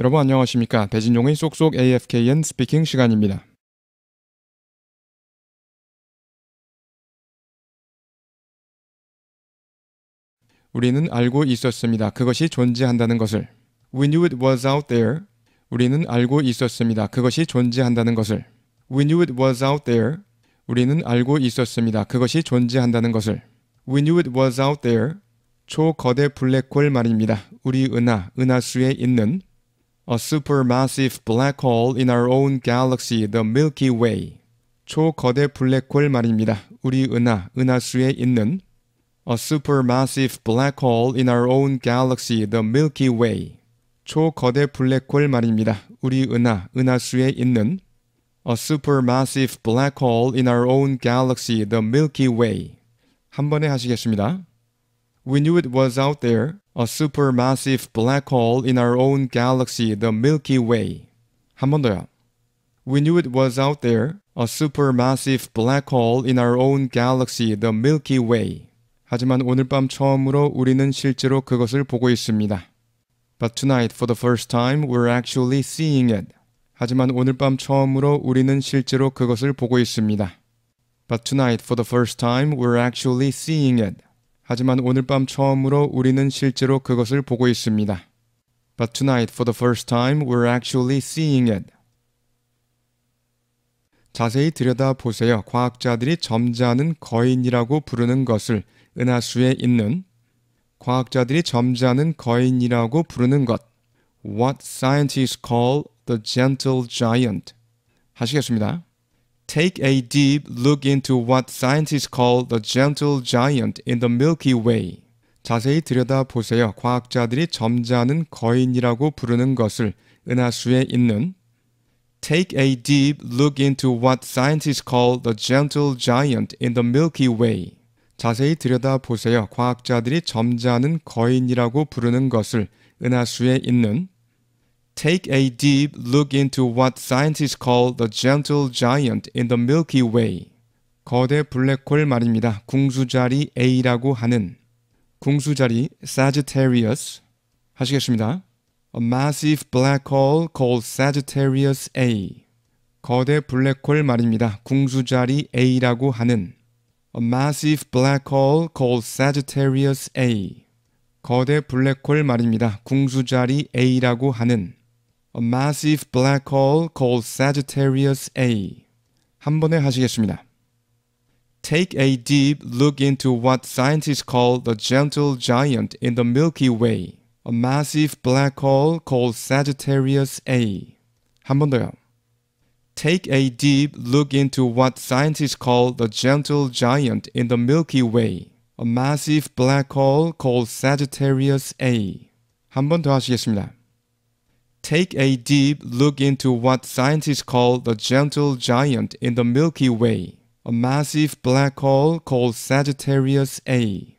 여러분 안녕하십니까? 배진용의 쏙쏙 AFKN 스피킹 시간입니다. 우리는 알고 있었습니다. 그것이 존재한다는 것을. We knew it was out there. 우리는 알고 있었습니다. 그것이 존재한다는 것을. We knew it was out there. 우리는 알고 있었습니다. 그것이 존재한다는 것을. We knew it was out there. 초거대 블랙홀 말입니다. 우리 은하, 은하수에 있는 a supermassive black hole in our own galaxy, the Milky Way. 초거대 블랙홀 말입니다. 우리 은하, 은하수에 있는 a supermassive black hole in our own galaxy, the Milky Way. 초거대 블랙홀 말입니다. 우리 은하, 은하수에 있는 a supermassive black hole in our own galaxy, the Milky Way. 한 번에 하시겠습니다. We knew it was out there, a supermassive black hole in our own galaxy, the Milky Way. 한 더요. We knew it was out there, a supermassive black hole in our own galaxy, the Milky Way. 하지만 오늘 밤 처음으로 우리는 실제로 그것을 보고 있습니다. But tonight, for the first time, we're actually seeing it. 하지만 오늘 밤 처음으로 우리는 실제로 그것을 보고 있습니다. But tonight, for the first time, we're actually seeing it. 하지만 오늘 밤 처음으로 우리는 실제로 그것을 보고 있습니다. But tonight for the first time we're actually seeing it. 자세히 들여다보세요. 과학자들이 점잖은 거인이라고 부르는 것을 은하수에 있는 과학자들이 점잖은 거인이라고 부르는 것 What scientists call the gentle giant 하시겠습니다. Take a deep look into what scientists call the gentle giant in the Milky Way. 자세히 들여다보세요. 과학자들이 점잖은 거인이라고 부르는 것을 은하수에 있는 Take a deep look into what scientists call the gentle giant in the Milky Way. 자세히 들여다보세요. 과학자들이 점잖은 거인이라고 부르는 것을 은하수에 있는 Take a deep look into what scientists call the gentle giant in the Milky Way. 거대 블랙홀 말입니다. 궁수자리 A라고 하는 궁수자리 Sagittarius 하시겠습니다. A massive black hole called Sagittarius A. 거대 블랙홀 말입니다. 궁수자리 A라고 하는 A massive black hole called Sagittarius A. 거대 블랙홀 말입니다. 궁수자리 A라고 하는 a massive black hole called Sagittarius A. 한 번에 하시겠습니다. Take a deep look into what scientists call the gentle giant in the Milky Way, a massive black hole called Sagittarius A. 한 번 더요. Take a deep look into what scientists call the gentle giant in the Milky Way, a massive black hole called Sagittarius A. 한 번 더 하시겠습니다 take a deep look into what scientists call the gentle giant in the Milky Way, a massive black hole called Sagittarius A.